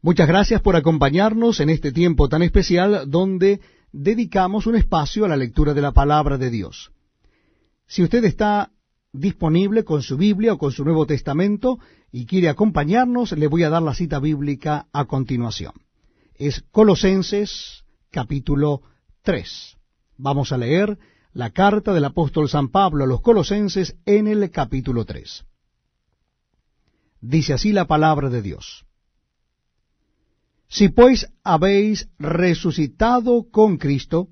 Muchas gracias por acompañarnos en este tiempo tan especial donde dedicamos un espacio a la lectura de la palabra de Dios. Si usted está disponible con su Biblia o con su Nuevo Testamento y quiere acompañarnos, le voy a dar la cita bíblica a continuación. Es Colosenses capítulo 3. Vamos a leer la carta del apóstol San Pablo a los Colosenses en el capítulo 3. Dice así la palabra de Dios. Si pues habéis resucitado con Cristo,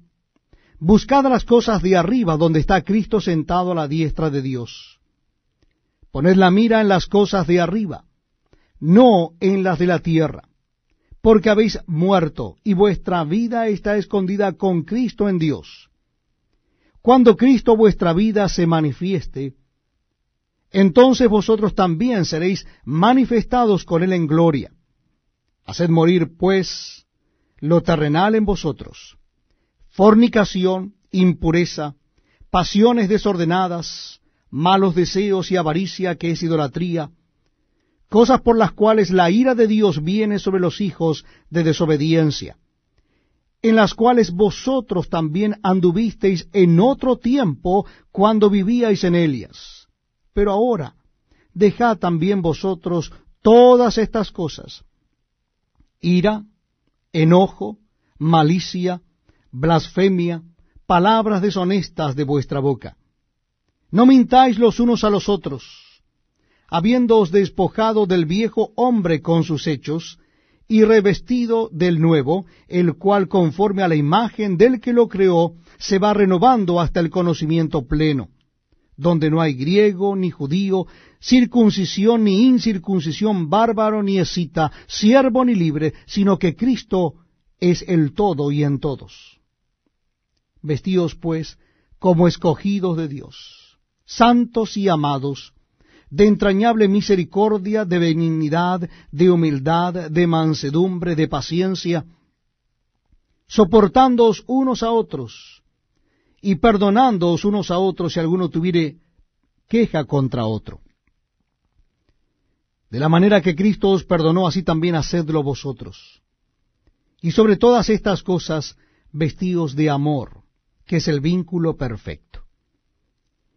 buscad las cosas de arriba donde está Cristo sentado a la diestra de Dios. Poned la mira en las cosas de arriba, no en las de la tierra, porque habéis muerto y vuestra vida está escondida con Cristo en Dios. Cuando Cristo vuestra vida se manifieste, entonces vosotros también seréis manifestados con Él en gloria Haced morir, pues, lo terrenal en vosotros, fornicación, impureza, pasiones desordenadas, malos deseos y avaricia, que es idolatría, cosas por las cuales la ira de Dios viene sobre los hijos de desobediencia, en las cuales vosotros también anduvisteis en otro tiempo cuando vivíais en ellas. Pero ahora, dejad también vosotros todas estas cosas, ira, enojo, malicia, blasfemia, palabras deshonestas de vuestra boca. No mintáis los unos a los otros, habiéndoos despojado del viejo hombre con sus hechos, y revestido del nuevo, el cual conforme a la imagen del que lo creó, se va renovando hasta el conocimiento pleno, donde no hay griego ni judío, circuncisión ni incircuncisión, bárbaro ni escita, siervo ni libre, sino que Cristo es el todo y en todos. Vestíos pues como escogidos de Dios, santos y amados, de entrañable misericordia, de benignidad, de humildad, de mansedumbre, de paciencia, soportándoos unos a otros, y perdonándoos unos a otros si alguno tuviere queja contra otro de la manera que Cristo os perdonó, así también hacedlo vosotros. Y sobre todas estas cosas, vestíos de amor, que es el vínculo perfecto.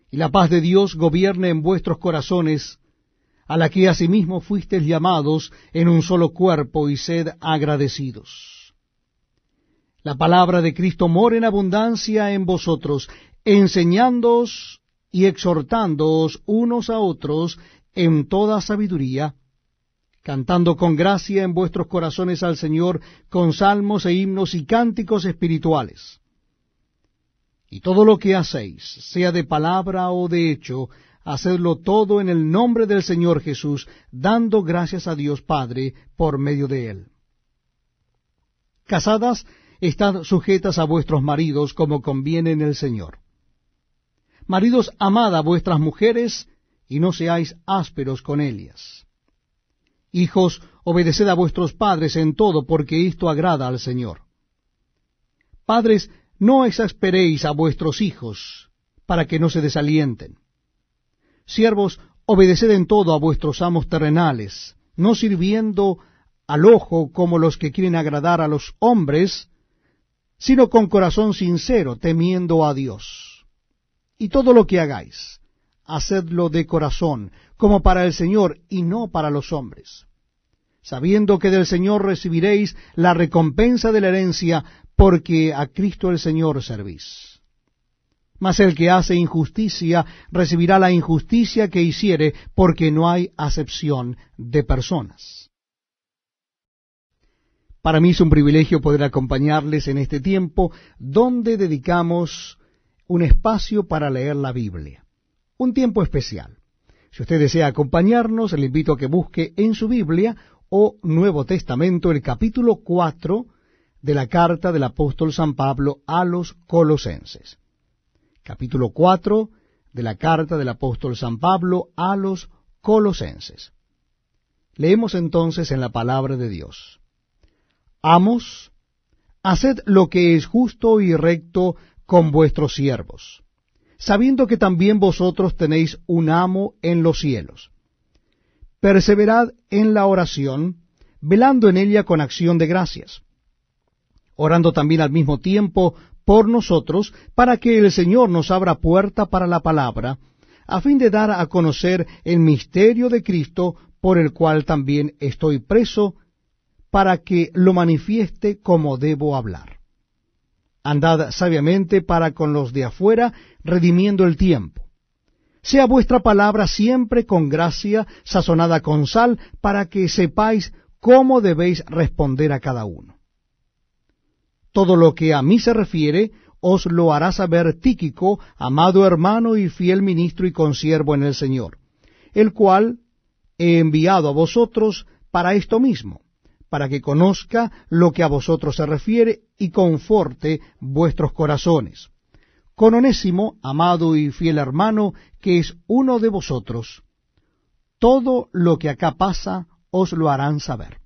Y la paz de Dios gobierne en vuestros corazones, a la que asimismo fuisteis llamados en un solo cuerpo, y sed agradecidos. La palabra de Cristo mora en abundancia en vosotros, enseñándoos y exhortándoos unos a otros en toda sabiduría, cantando con gracia en vuestros corazones al Señor con salmos e himnos y cánticos espirituales. Y todo lo que hacéis, sea de palabra o de hecho, hacedlo todo en el nombre del Señor Jesús, dando gracias a Dios Padre por medio de Él. Casadas, estad sujetas a vuestros maridos como conviene en el Señor. Maridos, amad a vuestras mujeres, y no seáis ásperos con ellas. Hijos, obedeced a vuestros padres en todo, porque esto agrada al Señor. Padres, no exasperéis a vuestros hijos, para que no se desalienten. Siervos, obedeced en todo a vuestros amos terrenales, no sirviendo al ojo como los que quieren agradar a los hombres, sino con corazón sincero, temiendo a Dios. Y todo lo que hagáis, hacedlo de corazón, como para el Señor y no para los hombres, sabiendo que del Señor recibiréis la recompensa de la herencia, porque a Cristo el Señor servís. Mas el que hace injusticia recibirá la injusticia que hiciere, porque no hay acepción de personas. Para mí es un privilegio poder acompañarles en este tiempo donde dedicamos un espacio para leer la Biblia un tiempo especial. Si usted desea acompañarnos, le invito a que busque en su Biblia o Nuevo Testamento el capítulo 4 de la carta del apóstol San Pablo a los colosenses. Capítulo 4 de la carta del apóstol San Pablo a los colosenses. Leemos entonces en la palabra de Dios. Amos, haced lo que es justo y recto con vuestros siervos sabiendo que también vosotros tenéis un amo en los cielos. Perseverad en la oración, velando en ella con acción de gracias, orando también al mismo tiempo por nosotros, para que el Señor nos abra puerta para la palabra, a fin de dar a conocer el misterio de Cristo, por el cual también estoy preso, para que lo manifieste como debo hablar. Andad sabiamente para con los de afuera, redimiendo el tiempo. Sea vuestra palabra siempre con gracia, sazonada con sal, para que sepáis cómo debéis responder a cada uno. Todo lo que a mí se refiere, os lo hará saber Tíquico, amado hermano y fiel ministro y consiervo en el Señor, el cual he enviado a vosotros para esto mismo para que conozca lo que a vosotros se refiere y conforte vuestros corazones. Con Onésimo, amado y fiel hermano, que es uno de vosotros, todo lo que acá pasa os lo harán saber.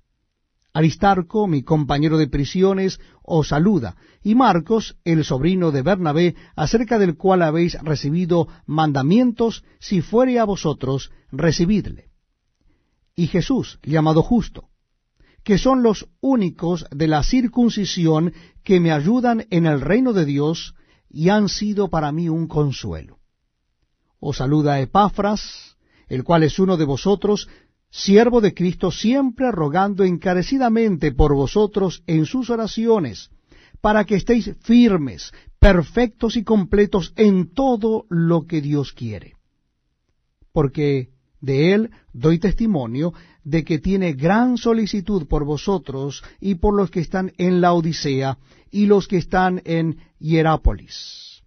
Aristarco, mi compañero de prisiones, os saluda, y Marcos, el sobrino de Bernabé, acerca del cual habéis recibido mandamientos, si fuere a vosotros, recibidle. Y Jesús, llamado justo, que son los únicos de la circuncisión que me ayudan en el reino de Dios y han sido para mí un consuelo. Os saluda Epafras, el cual es uno de vosotros, siervo de Cristo, siempre rogando encarecidamente por vosotros en sus oraciones, para que estéis firmes, perfectos y completos en todo lo que Dios quiere. Porque de él doy testimonio de que tiene gran solicitud por vosotros y por los que están en la Odisea y los que están en Hierápolis.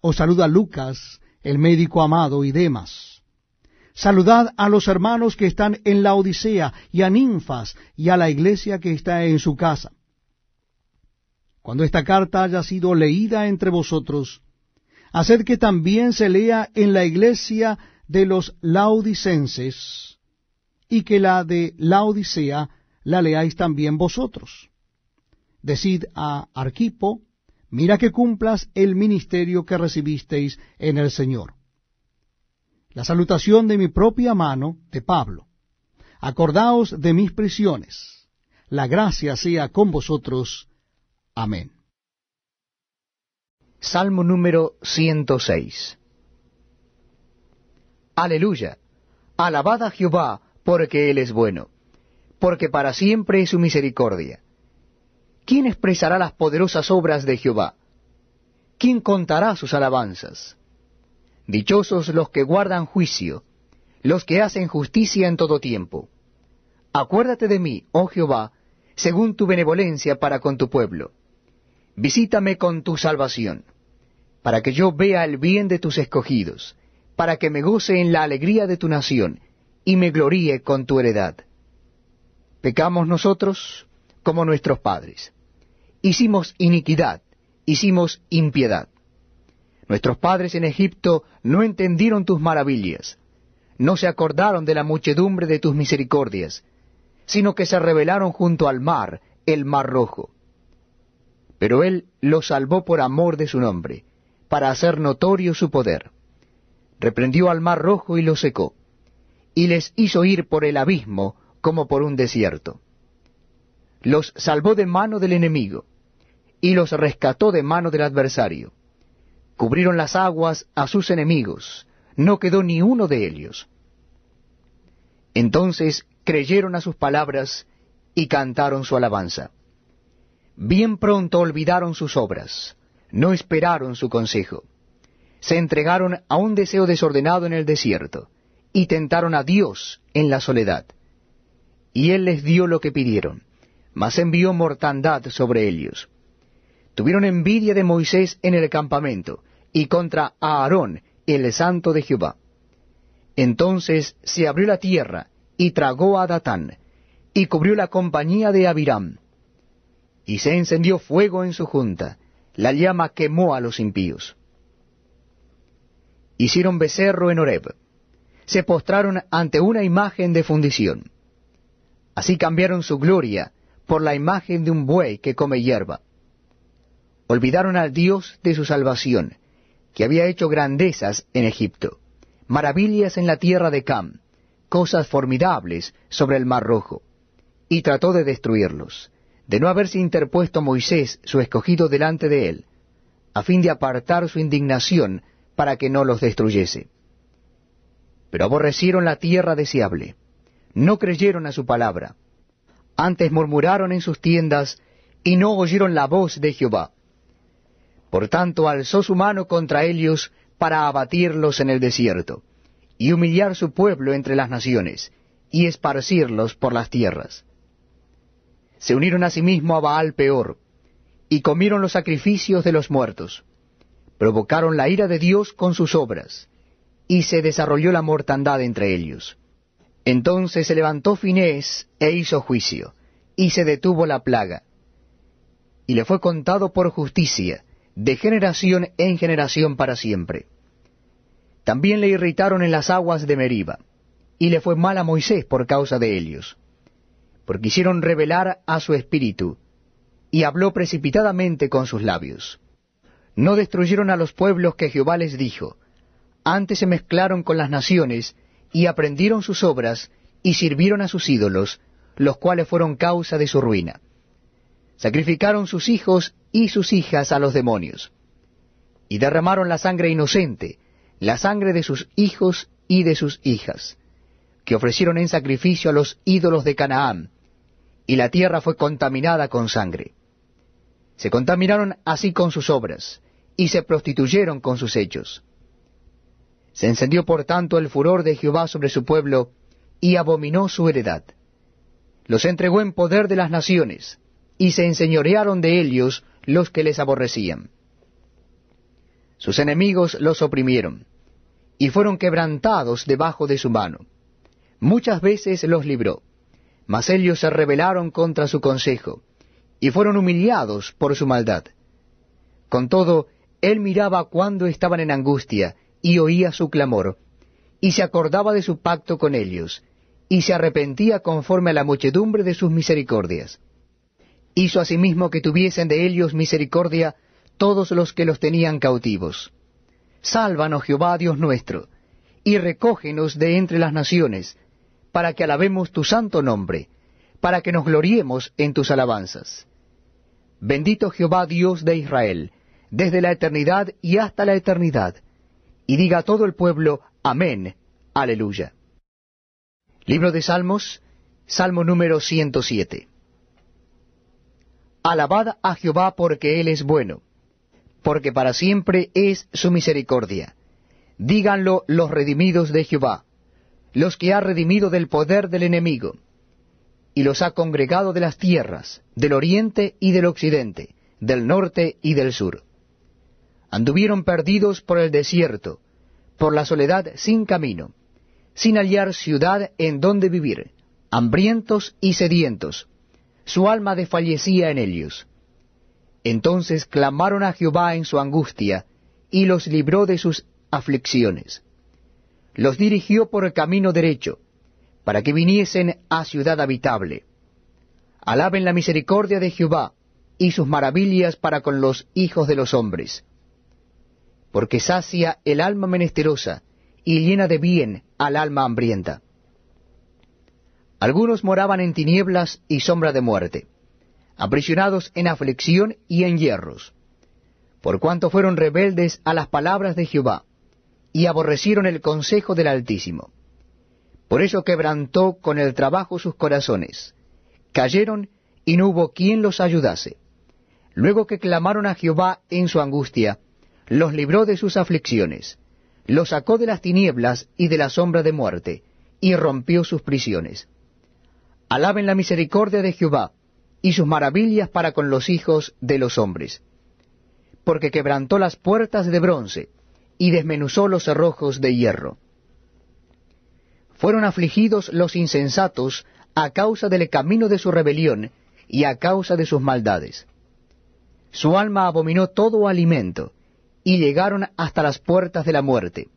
Os saluda Lucas, el médico amado y demás. Saludad a los hermanos que están en la Odisea y a Ninfas y a la iglesia que está en su casa. Cuando esta carta haya sido leída entre vosotros, haced que también se lea en la iglesia de los laodicenses, y que la de Laodicea la leáis también vosotros. Decid a Arquipo, mira que cumplas el ministerio que recibisteis en el Señor. La salutación de mi propia mano, de Pablo. Acordaos de mis prisiones. La gracia sea con vosotros. Amén. Salmo número 106. Aleluya. Alabad a Jehová, porque Él es bueno, porque para siempre es su misericordia. ¿Quién expresará las poderosas obras de Jehová? ¿Quién contará sus alabanzas? Dichosos los que guardan juicio, los que hacen justicia en todo tiempo. Acuérdate de mí, oh Jehová, según tu benevolencia para con tu pueblo. Visítame con tu salvación, para que yo vea el bien de tus escogidos para que me goce en la alegría de tu nación, y me gloríe con tu heredad. Pecamos nosotros como nuestros padres. Hicimos iniquidad, hicimos impiedad. Nuestros padres en Egipto no entendieron tus maravillas, no se acordaron de la muchedumbre de tus misericordias, sino que se rebelaron junto al mar, el mar rojo. Pero él los salvó por amor de su nombre, para hacer notorio su poder reprendió al mar rojo y lo secó, y les hizo ir por el abismo como por un desierto. Los salvó de mano del enemigo, y los rescató de mano del adversario. Cubrieron las aguas a sus enemigos, no quedó ni uno de ellos. Entonces creyeron a sus palabras y cantaron su alabanza. Bien pronto olvidaron sus obras, no esperaron su consejo se entregaron a un deseo desordenado en el desierto, y tentaron a Dios en la soledad. Y Él les dio lo que pidieron, mas envió mortandad sobre ellos. Tuvieron envidia de Moisés en el campamento, y contra Aarón, el santo de Jehová. Entonces se abrió la tierra, y tragó a Datán, y cubrió la compañía de Abiram. Y se encendió fuego en su junta, la llama quemó a los impíos hicieron becerro en Horeb, se postraron ante una imagen de fundición. Así cambiaron su gloria por la imagen de un buey que come hierba. Olvidaron al Dios de su salvación, que había hecho grandezas en Egipto, maravillas en la tierra de Cam, cosas formidables sobre el Mar Rojo, y trató de destruirlos, de no haberse interpuesto Moisés, su escogido, delante de él, a fin de apartar su indignación para que no los destruyese. Pero aborrecieron la tierra deseable, no creyeron a su palabra, antes murmuraron en sus tiendas y no oyeron la voz de Jehová. Por tanto alzó su mano contra ellos para abatirlos en el desierto, y humillar su pueblo entre las naciones, y esparcirlos por las tierras. Se unieron asimismo sí a Baal peor, y comieron los sacrificios de los muertos provocaron la ira de Dios con sus obras, y se desarrolló la mortandad entre ellos. Entonces se levantó Finés e hizo juicio, y se detuvo la plaga. Y le fue contado por justicia, de generación en generación para siempre. También le irritaron en las aguas de Meriba, y le fue mal a Moisés por causa de ellos, porque hicieron revelar a su espíritu, y habló precipitadamente con sus labios. No destruyeron a los pueblos que Jehová les dijo, antes se mezclaron con las naciones, y aprendieron sus obras, y sirvieron a sus ídolos, los cuales fueron causa de su ruina. Sacrificaron sus hijos y sus hijas a los demonios, y derramaron la sangre inocente, la sangre de sus hijos y de sus hijas, que ofrecieron en sacrificio a los ídolos de Canaán, y la tierra fue contaminada con sangre. Se contaminaron así con sus obras, y se prostituyeron con sus hechos. Se encendió por tanto el furor de Jehová sobre su pueblo, y abominó su heredad. Los entregó en poder de las naciones, y se enseñorearon de ellos los que les aborrecían. Sus enemigos los oprimieron, y fueron quebrantados debajo de su mano. Muchas veces los libró, mas ellos se rebelaron contra su consejo, y fueron humillados por su maldad. Con todo, él miraba cuando estaban en angustia, y oía su clamor, y se acordaba de su pacto con ellos, y se arrepentía conforme a la muchedumbre de sus misericordias. Hizo asimismo que tuviesen de ellos misericordia todos los que los tenían cautivos. Sálvanos, Jehová Dios nuestro, y recógenos de entre las naciones, para que alabemos tu santo nombre, para que nos gloriemos en tus alabanzas. Bendito Jehová Dios de Israel, desde la eternidad y hasta la eternidad. Y diga a todo el pueblo, Amén, aleluya. Libro de Salmos, Salmo número 107. Alabad a Jehová porque Él es bueno, porque para siempre es su misericordia. Díganlo los redimidos de Jehová, los que ha redimido del poder del enemigo, y los ha congregado de las tierras, del oriente y del occidente, del norte y del sur. Anduvieron perdidos por el desierto, por la soledad sin camino, sin hallar ciudad en donde vivir, hambrientos y sedientos. Su alma desfallecía en ellos. Entonces clamaron a Jehová en su angustia, y los libró de sus aflicciones. Los dirigió por el camino derecho, para que viniesen a ciudad habitable. Alaben la misericordia de Jehová, y sus maravillas para con los hijos de los hombres porque sacia el alma menesterosa y llena de bien al alma hambrienta. Algunos moraban en tinieblas y sombra de muerte, aprisionados en aflicción y en hierros, por cuanto fueron rebeldes a las palabras de Jehová, y aborrecieron el consejo del Altísimo. Por eso quebrantó con el trabajo sus corazones, cayeron y no hubo quien los ayudase. Luego que clamaron a Jehová en su angustia, los libró de sus aflicciones, los sacó de las tinieblas y de la sombra de muerte, y rompió sus prisiones. Alaben la misericordia de Jehová, y sus maravillas para con los hijos de los hombres. Porque quebrantó las puertas de bronce, y desmenuzó los cerrojos de hierro. Fueron afligidos los insensatos a causa del camino de su rebelión y a causa de sus maldades. Su alma abominó todo alimento, y llegaron hasta las puertas de la muerte.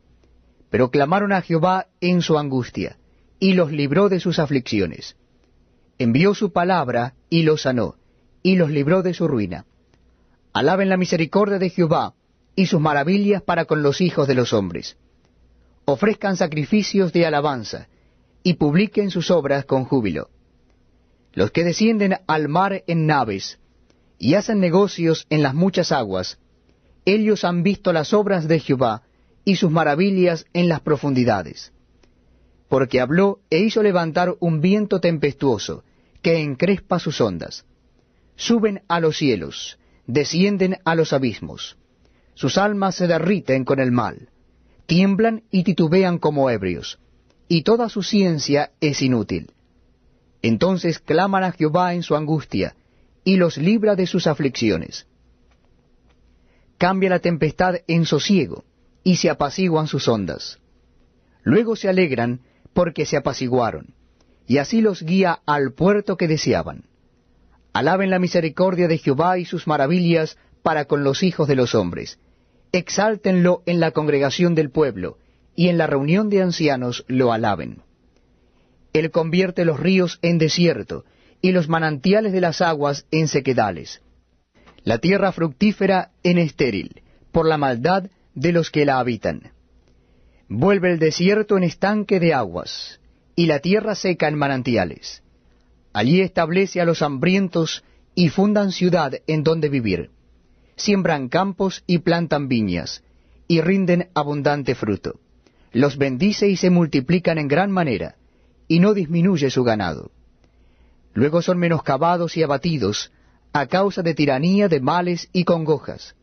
Pero clamaron a Jehová en su angustia, y los libró de sus aflicciones. Envió su palabra y los sanó, y los libró de su ruina. Alaben la misericordia de Jehová y sus maravillas para con los hijos de los hombres. Ofrezcan sacrificios de alabanza, y publiquen sus obras con júbilo. Los que descienden al mar en naves, y hacen negocios en las muchas aguas, ellos han visto las obras de Jehová y sus maravillas en las profundidades. Porque habló e hizo levantar un viento tempestuoso, que encrespa sus ondas. Suben a los cielos, descienden a los abismos. Sus almas se derriten con el mal, tiemblan y titubean como ebrios, y toda su ciencia es inútil. Entonces claman a Jehová en su angustia, y los libra de sus aflicciones cambia la tempestad en sosiego, y se apaciguan sus ondas. Luego se alegran porque se apaciguaron, y así los guía al puerto que deseaban. Alaben la misericordia de Jehová y sus maravillas para con los hijos de los hombres. Exáltenlo en la congregación del pueblo, y en la reunión de ancianos lo alaben. Él convierte los ríos en desierto, y los manantiales de las aguas en sequedales la tierra fructífera en estéril, por la maldad de los que la habitan. Vuelve el desierto en estanque de aguas, y la tierra seca en manantiales. Allí establece a los hambrientos y fundan ciudad en donde vivir. Siembran campos y plantan viñas, y rinden abundante fruto. Los bendice y se multiplican en gran manera, y no disminuye su ganado. Luego son menoscabados y abatidos, a causa de tiranía, de males y congojas.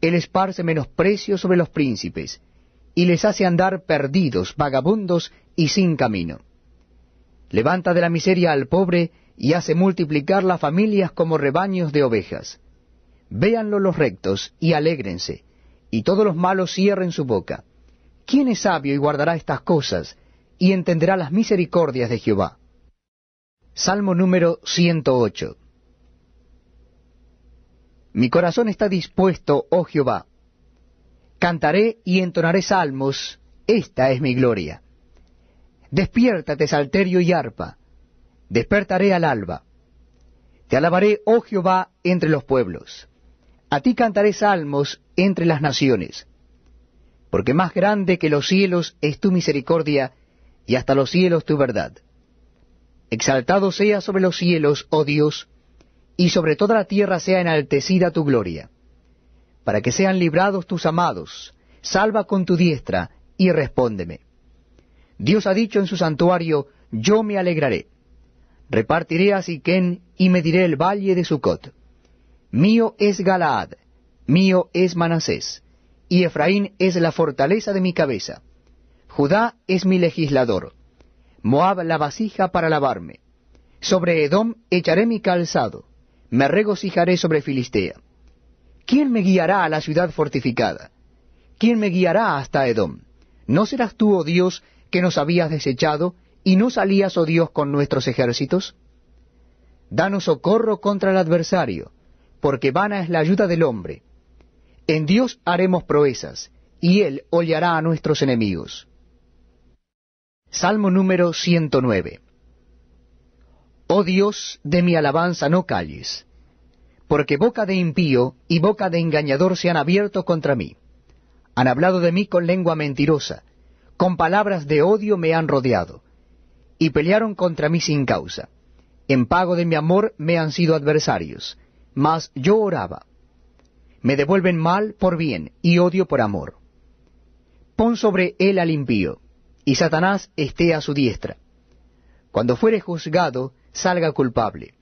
Él esparce menosprecio sobre los príncipes, y les hace andar perdidos, vagabundos y sin camino. Levanta de la miseria al pobre y hace multiplicar las familias como rebaños de ovejas. Véanlo los rectos y alégrense, y todos los malos cierren su boca. ¿Quién es sabio y guardará estas cosas y entenderá las misericordias de Jehová? Salmo número 108. Mi corazón está dispuesto, oh Jehová. Cantaré y entonaré salmos, esta es mi gloria. Despiértate, salterio y arpa, despertaré al alba. Te alabaré, oh Jehová, entre los pueblos. A ti cantaré salmos entre las naciones. Porque más grande que los cielos es tu misericordia, y hasta los cielos tu verdad. Exaltado sea sobre los cielos, oh Dios, y sobre toda la tierra sea enaltecida tu gloria, para que sean librados tus amados, salva con tu diestra, y respóndeme. Dios ha dicho en su santuario, yo me alegraré. Repartiré a Siquén y mediré el valle de Sucot. Mío es Galaad, mío es Manasés, y Efraín es la fortaleza de mi cabeza. Judá es mi legislador, Moab la vasija para lavarme. Sobre Edom echaré mi calzado me regocijaré sobre Filistea. ¿Quién me guiará a la ciudad fortificada? ¿Quién me guiará hasta Edom? ¿No serás tú, oh Dios, que nos habías desechado, y no salías, oh Dios, con nuestros ejércitos? Danos socorro contra el adversario, porque vana es la ayuda del hombre. En Dios haremos proezas, y Él hollará a nuestros enemigos. Salmo número 109. Oh Dios, de mi alabanza no calles, porque boca de impío y boca de engañador se han abierto contra mí. Han hablado de mí con lengua mentirosa, con palabras de odio me han rodeado, y pelearon contra mí sin causa. En pago de mi amor me han sido adversarios, mas yo oraba. Me devuelven mal por bien y odio por amor. Pon sobre él al impío, y Satanás esté a su diestra. Cuando fuere juzgado, salga culpable,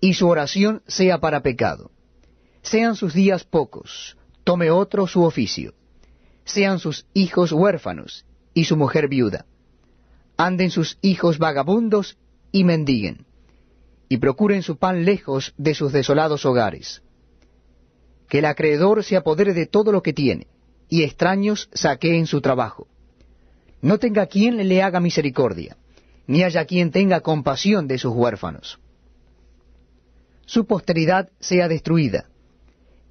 y su oración sea para pecado. Sean sus días pocos, tome otro su oficio. Sean sus hijos huérfanos, y su mujer viuda. Anden sus hijos vagabundos, y mendiguen. Y procuren su pan lejos de sus desolados hogares. Que el acreedor se apodere de todo lo que tiene, y extraños saqueen su trabajo. No tenga quien le haga misericordia ni haya quien tenga compasión de sus huérfanos. Su posteridad sea destruida,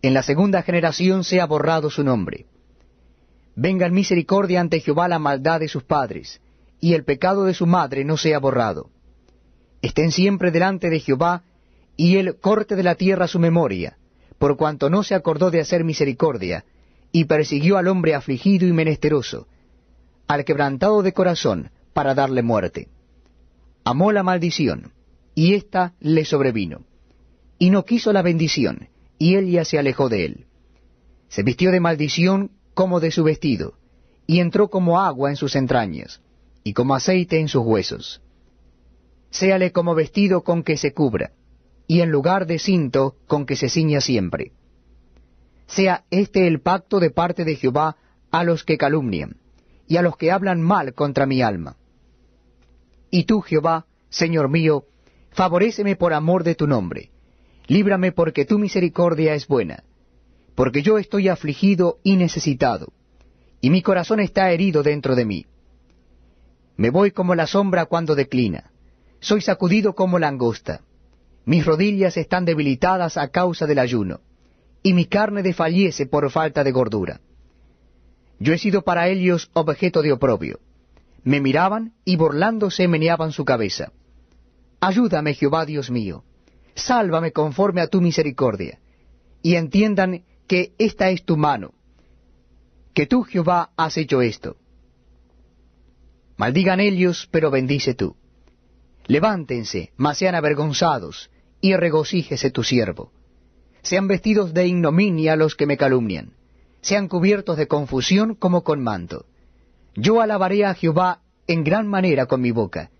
en la segunda generación sea borrado su nombre. Venga en misericordia ante Jehová la maldad de sus padres, y el pecado de su madre no sea borrado. Estén siempre delante de Jehová, y él corte de la tierra su memoria, por cuanto no se acordó de hacer misericordia, y persiguió al hombre afligido y menesteroso, al quebrantado de corazón, para darle muerte amó la maldición, y ésta le sobrevino. Y no quiso la bendición, y ella se alejó de él. Se vistió de maldición como de su vestido, y entró como agua en sus entrañas, y como aceite en sus huesos. Séale como vestido con que se cubra, y en lugar de cinto con que se ciña siempre. Sea este el pacto de parte de Jehová a los que calumnian, y a los que hablan mal contra mi alma. Y tú, Jehová, Señor mío, favoréceme por amor de tu nombre. Líbrame porque tu misericordia es buena. Porque yo estoy afligido y necesitado, y mi corazón está herido dentro de mí. Me voy como la sombra cuando declina. Soy sacudido como la Mis rodillas están debilitadas a causa del ayuno, y mi carne desfallece por falta de gordura. Yo he sido para ellos objeto de oprobio me miraban y burlándose meneaban su cabeza. Ayúdame, Jehová Dios mío, sálvame conforme a tu misericordia, y entiendan que esta es tu mano, que tú, Jehová, has hecho esto. Maldigan ellos, pero bendice tú. Levántense, mas sean avergonzados, y regocíjese tu siervo. Sean vestidos de ignominia los que me calumnian, sean cubiertos de confusión como con manto yo alabaré a Jehová en gran manera con mi boca,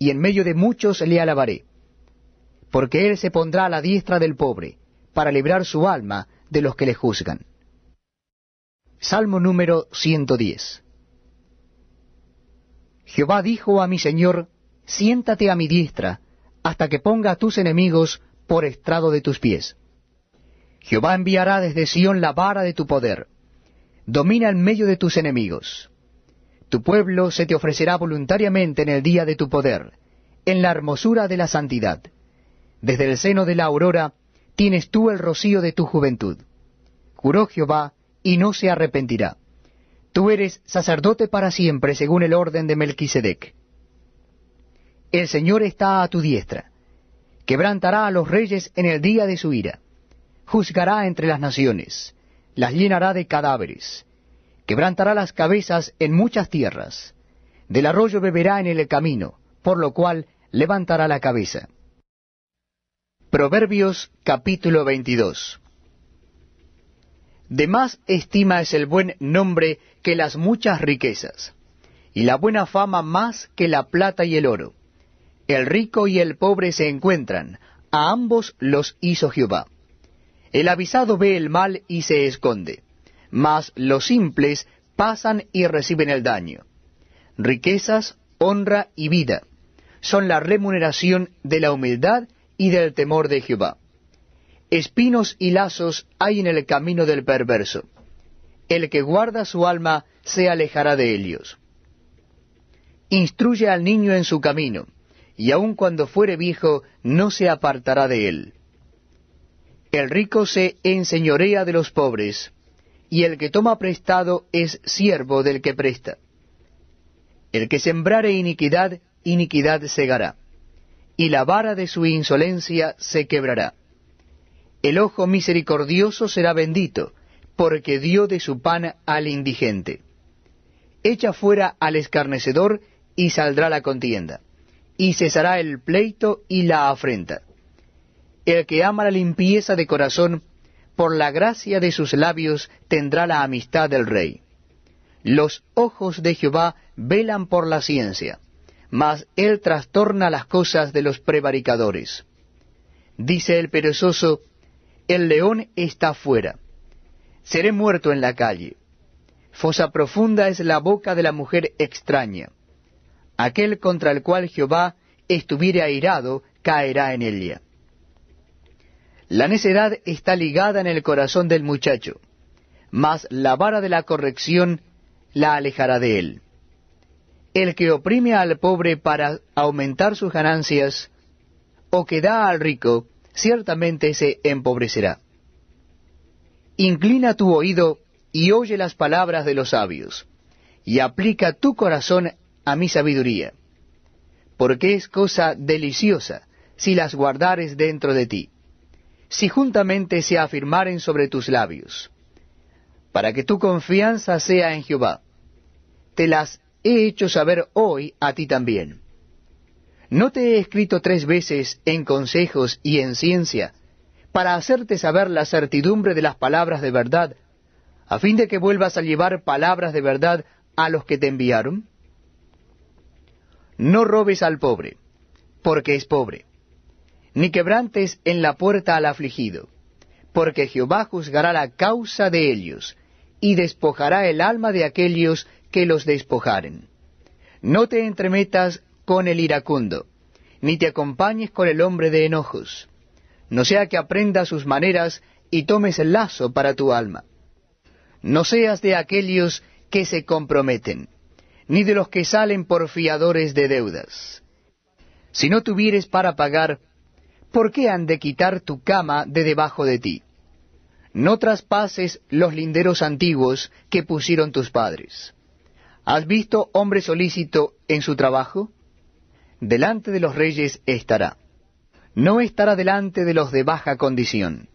y en medio de muchos le alabaré, porque él se pondrá a la diestra del pobre, para librar su alma de los que le juzgan. Salmo número 110 Jehová dijo a mi Señor, Siéntate a mi diestra, hasta que ponga a tus enemigos por estrado de tus pies. Jehová enviará desde Sión la vara de tu poder. Domina en medio de tus enemigos. Tu pueblo se te ofrecerá voluntariamente en el día de tu poder, en la hermosura de la santidad. Desde el seno de la aurora tienes tú el rocío de tu juventud. Juró Jehová y no se arrepentirá. Tú eres sacerdote para siempre según el orden de Melquisedec. El Señor está a tu diestra. Quebrantará a los reyes en el día de su ira. Juzgará entre las naciones. Las llenará de cadáveres quebrantará las cabezas en muchas tierras, del arroyo beberá en el camino, por lo cual levantará la cabeza. Proverbios capítulo 22 De más estima es el buen nombre que las muchas riquezas, y la buena fama más que la plata y el oro. El rico y el pobre se encuentran, a ambos los hizo Jehová. El avisado ve el mal y se esconde mas los simples pasan y reciben el daño. Riquezas, honra y vida son la remuneración de la humildad y del temor de Jehová. Espinos y lazos hay en el camino del perverso. El que guarda su alma se alejará de ellos. Instruye al niño en su camino, y aun cuando fuere viejo no se apartará de él. El rico se enseñorea de los pobres, y el que toma prestado es siervo del que presta. El que sembrare iniquidad, iniquidad segará, y la vara de su insolencia se quebrará. El ojo misericordioso será bendito, porque dio de su pan al indigente. Echa fuera al escarnecedor, y saldrá la contienda, y cesará el pleito y la afrenta. El que ama la limpieza de corazón, por la gracia de sus labios tendrá la amistad del rey. Los ojos de Jehová velan por la ciencia, mas él trastorna las cosas de los prevaricadores. Dice el perezoso, el león está fuera. Seré muerto en la calle. Fosa profunda es la boca de la mujer extraña. Aquel contra el cual Jehová estuviere airado caerá en ella. La necedad está ligada en el corazón del muchacho, mas la vara de la corrección la alejará de él. El que oprime al pobre para aumentar sus ganancias, o que da al rico, ciertamente se empobrecerá. Inclina tu oído y oye las palabras de los sabios, y aplica tu corazón a mi sabiduría, porque es cosa deliciosa si las guardares dentro de ti si juntamente se afirmaren sobre tus labios, para que tu confianza sea en Jehová. Te las he hecho saber hoy a ti también. ¿No te he escrito tres veces en consejos y en ciencia, para hacerte saber la certidumbre de las palabras de verdad, a fin de que vuelvas a llevar palabras de verdad a los que te enviaron? No robes al pobre, porque es pobre ni quebrantes en la puerta al afligido, porque Jehová juzgará la causa de ellos, y despojará el alma de aquellos que los despojaren. No te entremetas con el iracundo, ni te acompañes con el hombre de enojos, no sea que aprendas sus maneras y tomes el lazo para tu alma. No seas de aquellos que se comprometen, ni de los que salen por fiadores de deudas. Si no tuvieres para pagar, ¿por qué han de quitar tu cama de debajo de ti? No traspases los linderos antiguos que pusieron tus padres. ¿Has visto hombre solícito en su trabajo? Delante de los reyes estará. No estará delante de los de baja condición.